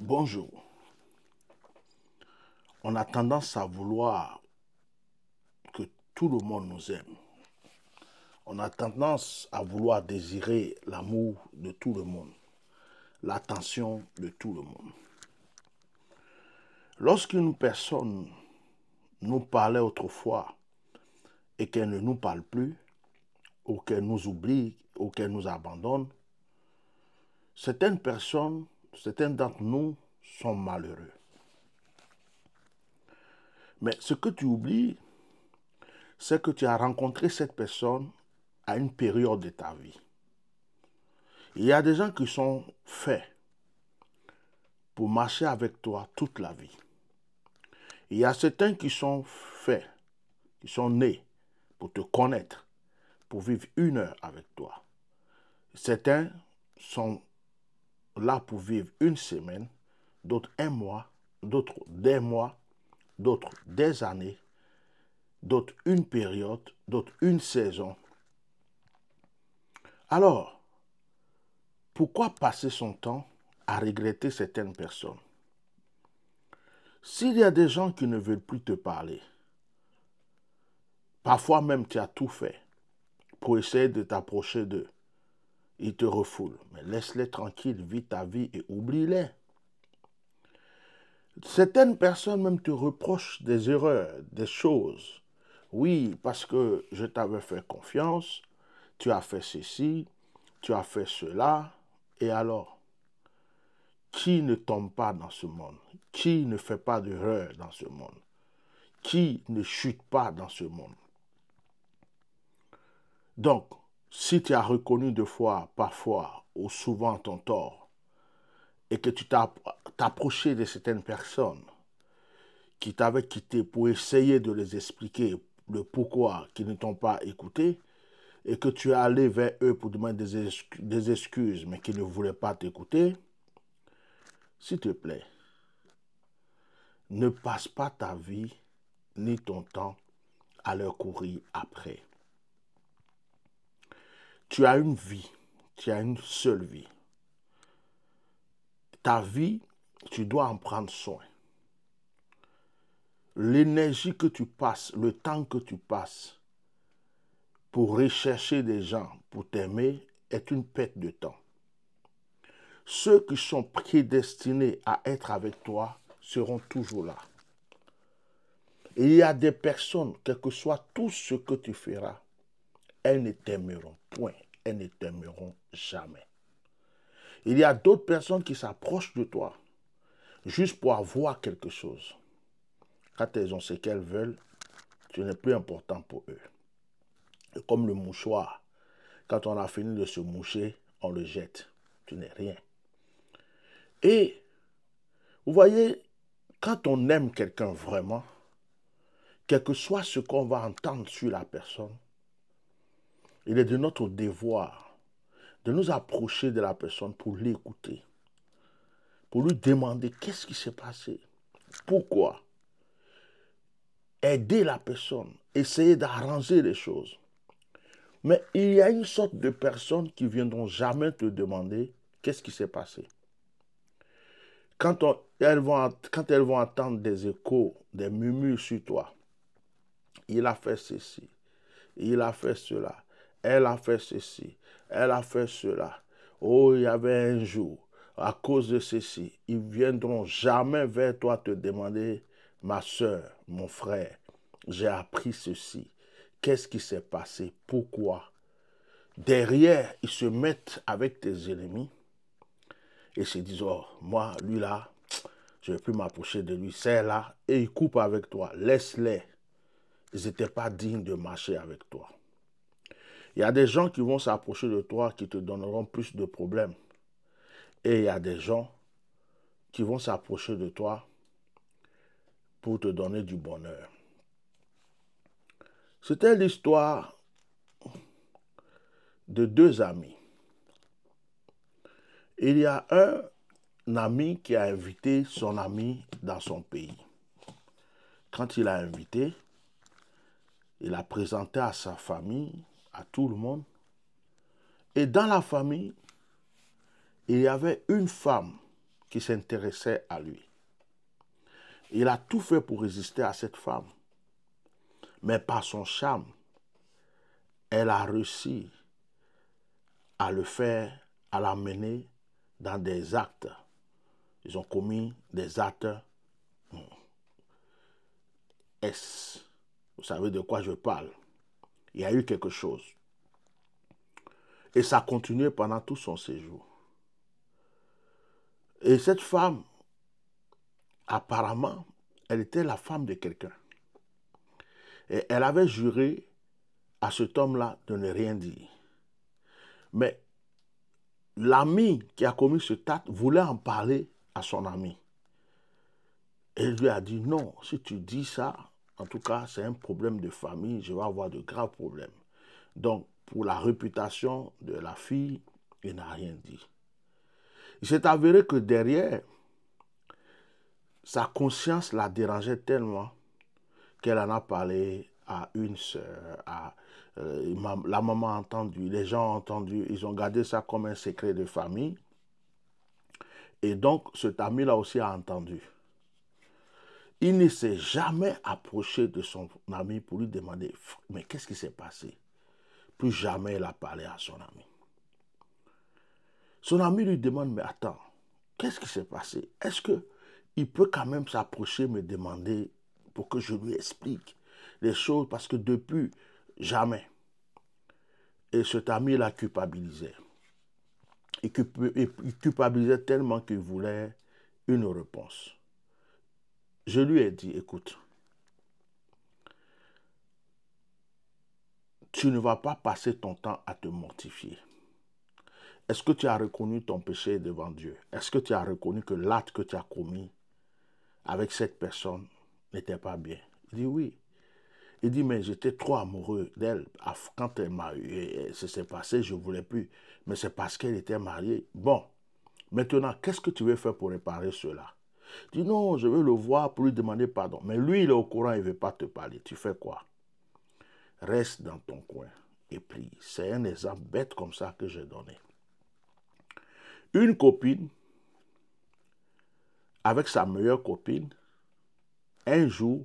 Bonjour. On a tendance à vouloir que tout le monde nous aime. On a tendance à vouloir désirer l'amour de tout le monde, l'attention de tout le monde. Lorsqu'une personne nous parlait autrefois et qu'elle ne nous parle plus, ou qu'elle nous oublie, ou qu'elle nous abandonne, certaines personnes certains d'entre nous sont malheureux. Mais ce que tu oublies, c'est que tu as rencontré cette personne à une période de ta vie. Il y a des gens qui sont faits pour marcher avec toi toute la vie. Il y a certains qui sont faits, qui sont nés pour te connaître, pour vivre une heure avec toi. Certains sont là pour vivre une semaine, d'autres un mois, d'autres des mois, d'autres des années, d'autres une période, d'autres une saison. Alors, pourquoi passer son temps à regretter certaines personnes S'il y a des gens qui ne veulent plus te parler, parfois même tu as tout fait pour essayer de t'approcher d'eux, ils te refoulent. Mais laisse-les tranquilles, vis ta vie et oublie-les. Certaines personnes même te reprochent des erreurs, des choses. Oui, parce que je t'avais fait confiance, tu as fait ceci, tu as fait cela, et alors Qui ne tombe pas dans ce monde Qui ne fait pas d'erreur dans ce monde Qui ne chute pas dans ce monde Donc, si tu as reconnu deux fois, parfois ou souvent ton tort, et que tu t'es approché de certaines personnes qui t'avaient quitté pour essayer de les expliquer le pourquoi qu'ils ne t'ont pas écouté, et que tu es allé vers eux pour demander des excuses, mais qu'ils ne voulaient pas t'écouter, s'il te plaît, ne passe pas ta vie ni ton temps à leur courir après. Tu as une vie, tu as une seule vie. Ta vie, tu dois en prendre soin. L'énergie que tu passes, le temps que tu passes pour rechercher des gens, pour t'aimer, est une perte de temps. Ceux qui sont prédestinés à être avec toi seront toujours là. Et il y a des personnes, quel que soit tout ce que tu feras, elles ne t'aimeront point, elles ne t'aimeront jamais. Il y a d'autres personnes qui s'approchent de toi juste pour avoir quelque chose. Quand elles ont ce qu'elles veulent, tu n'es plus important pour eux. comme le mouchoir, quand on a fini de se moucher, on le jette. Tu n'es rien. Et vous voyez, quand on aime quelqu'un vraiment, quel que soit ce qu'on va entendre sur la personne, il est de notre devoir de nous approcher de la personne pour l'écouter, pour lui demander qu'est-ce qui s'est passé, pourquoi. Aider la personne, essayer d'arranger les choses. Mais il y a une sorte de personnes qui viendront jamais te demander qu'est-ce qui s'est passé. Quand, elles vont, quand elles vont entendre des échos, des murmures sur toi, il a fait ceci, il a fait cela, elle a fait ceci, elle a fait cela. Oh, il y avait un jour, à cause de ceci, ils viendront jamais vers toi te demander, ma soeur, mon frère, j'ai appris ceci. Qu'est-ce qui s'est passé Pourquoi Derrière, ils se mettent avec tes ennemis et se disent, oh, moi, lui là, je ne vais plus m'approcher de lui, C'est là et ils coupent avec toi. Laisse-les. Ils n'étaient pas dignes de marcher avec toi. Il y a des gens qui vont s'approcher de toi qui te donneront plus de problèmes. Et il y a des gens qui vont s'approcher de toi pour te donner du bonheur. C'était l'histoire de deux amis. Il y a un ami qui a invité son ami dans son pays. Quand il l'a invité, il a présenté à sa famille à tout le monde. Et dans la famille, il y avait une femme qui s'intéressait à lui. Il a tout fait pour résister à cette femme. Mais par son charme, elle a réussi à le faire, à l'amener dans des actes. Ils ont commis des actes S. Vous savez de quoi je parle. Il y a eu quelque chose. Et ça a continué pendant tout son séjour. Et cette femme, apparemment, elle était la femme de quelqu'un. Et elle avait juré à cet homme-là de ne rien dire. Mais l'ami qui a commis ce acte voulait en parler à son ami. Et lui a dit, non, si tu dis ça, en tout cas, c'est un problème de famille, je vais avoir de graves problèmes. Donc, pour la réputation de la fille, il n'a rien dit. Il s'est avéré que derrière, sa conscience la dérangeait tellement qu'elle en a parlé à une sœur, à euh, la maman a entendu, les gens ont entendu, ils ont gardé ça comme un secret de famille. Et donc, cet ami-là aussi a entendu il ne s'est jamais approché de son ami pour lui demander, mais qu'est-ce qui s'est passé Plus jamais il a parlé à son ami. Son ami lui demande, mais attends, qu'est-ce qui s'est passé Est-ce qu'il peut quand même s'approcher, me demander pour que je lui explique les choses Parce que depuis, jamais. Et cet ami l'a culpabilisé. Il culpabilisait tellement qu'il voulait une réponse. Je lui ai dit, écoute, tu ne vas pas passer ton temps à te mortifier. Est-ce que tu as reconnu ton péché devant Dieu Est-ce que tu as reconnu que l'acte que tu as commis avec cette personne n'était pas bien Il dit oui. Il dit, mais j'étais trop amoureux d'elle. Ah, quand elle m'a eu, s'est passé, je ne voulais plus. Mais c'est parce qu'elle était mariée. Bon, maintenant, qu'est-ce que tu veux faire pour réparer cela dis non, je veux le voir pour lui demander pardon. Mais lui, il est au courant, il ne veut pas te parler. Tu fais quoi Reste dans ton coin et prie. C'est un exemple bête comme ça que j'ai donné. Une copine, avec sa meilleure copine, un jour,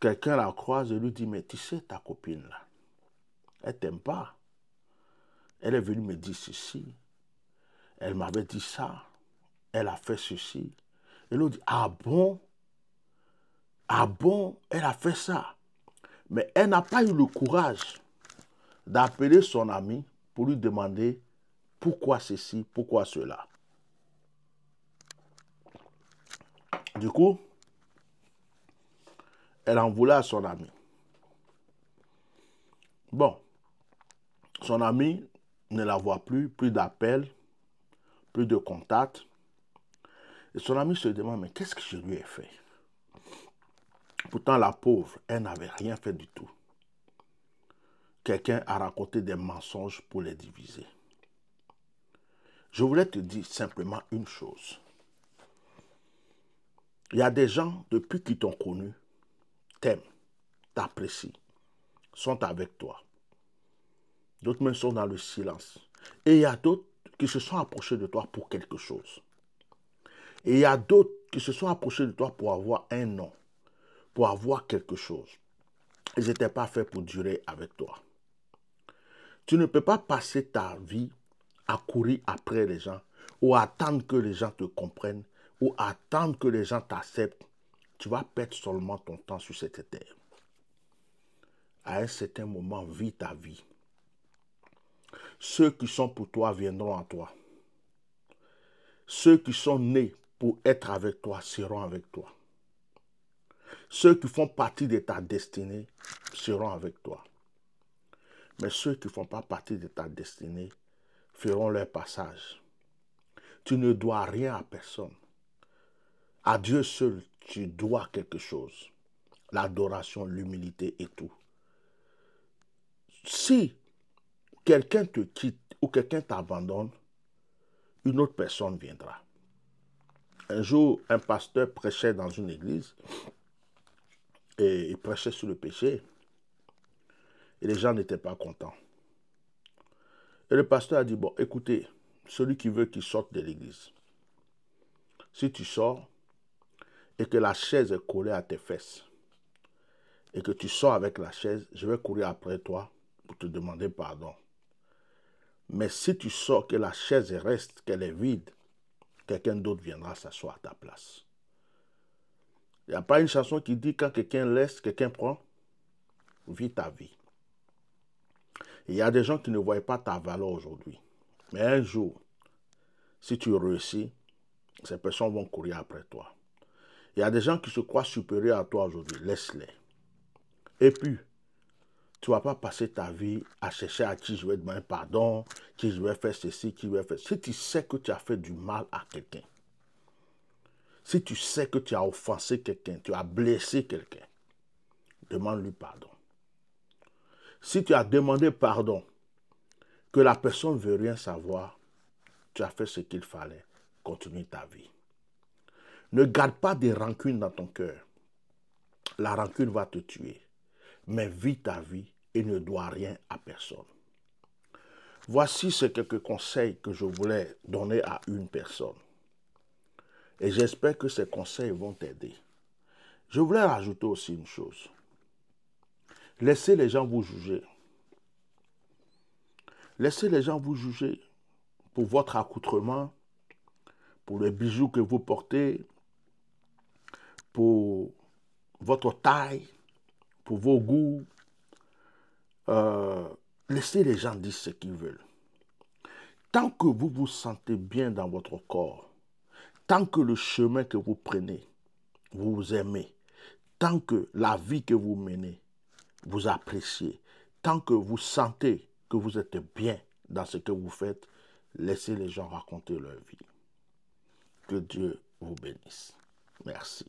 quelqu'un la croise et lui dit, mais tu sais ta copine là, elle t'aime pas. Elle est venue me dire ceci. Elle m'avait dit ça elle a fait ceci. Et nous dit, ah bon Ah bon, elle a fait ça. Mais elle n'a pas eu le courage d'appeler son ami pour lui demander pourquoi ceci, pourquoi cela. Du coup, elle en voulait à son ami. Bon, son ami ne la voit plus, plus d'appels, plus de contacts. Et son ami se demande, mais qu'est-ce que je lui ai fait Pourtant, la pauvre, elle n'avait rien fait du tout. Quelqu'un a raconté des mensonges pour les diviser. Je voulais te dire simplement une chose. Il y a des gens, depuis qu'ils t'ont connu, t'aiment, t'apprécient, sont avec toi. D'autres même sont dans le silence. Et il y a d'autres qui se sont approchés de toi pour quelque chose. Et il y a d'autres qui se sont approchés de toi pour avoir un nom, pour avoir quelque chose. Ils n'étaient pas faits pour durer avec toi. Tu ne peux pas passer ta vie à courir après les gens ou attendre que les gens te comprennent ou attendre que les gens t'acceptent. Tu vas perdre seulement ton temps sur cette terre. À un certain moment, vis ta vie. Ceux qui sont pour toi viendront à toi. Ceux qui sont nés être avec toi seront avec toi. Ceux qui font partie de ta destinée seront avec toi. Mais ceux qui ne font pas partie de ta destinée feront leur passage. Tu ne dois rien à personne. À Dieu seul, tu dois quelque chose. L'adoration, l'humilité et tout. Si quelqu'un te quitte ou quelqu'un t'abandonne, une autre personne viendra. Un jour, un pasteur prêchait dans une église et il prêchait sur le péché. Et les gens n'étaient pas contents. Et le pasteur a dit, bon, écoutez, celui qui veut qu'il sorte de l'église, si tu sors et que la chaise est collée à tes fesses, et que tu sors avec la chaise, je vais courir après toi pour te demander pardon. Mais si tu sors que la chaise reste, qu'elle est vide, quelqu'un d'autre viendra s'asseoir à ta place. Il n'y a pas une chanson qui dit quand quelqu'un laisse, quelqu'un prend. Vis ta vie. Il y a des gens qui ne voient pas ta valeur aujourd'hui. Mais un jour, si tu réussis, ces personnes vont courir après toi. Il y a des gens qui se croient supérieurs à toi aujourd'hui. Laisse-les. Et puis, tu ne vas pas passer ta vie à chercher à qui je vais demander pardon, qui je vais faire ceci, qui je vais faire Si tu sais que tu as fait du mal à quelqu'un, si tu sais que tu as offensé quelqu'un, tu as blessé quelqu'un, demande-lui pardon. Si tu as demandé pardon, que la personne ne veut rien savoir, tu as fait ce qu'il fallait. Continue ta vie. Ne garde pas des rancunes dans ton cœur. La rancune va te tuer mais vis ta vie et ne dois rien à personne. Voici ces quelques conseils que je voulais donner à une personne. Et j'espère que ces conseils vont t'aider. Je voulais rajouter aussi une chose. Laissez les gens vous juger. Laissez les gens vous juger pour votre accoutrement, pour les bijoux que vous portez, pour votre taille, pour vos goûts. Euh, laissez les gens dire ce qu'ils veulent. Tant que vous vous sentez bien dans votre corps, tant que le chemin que vous prenez, vous aimez, tant que la vie que vous menez, vous appréciez, tant que vous sentez que vous êtes bien dans ce que vous faites, laissez les gens raconter leur vie. Que Dieu vous bénisse. Merci.